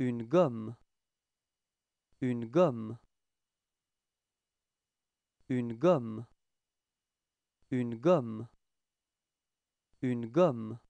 Une gomme. Une gomme. Une gomme. Une gomme. Une gomme.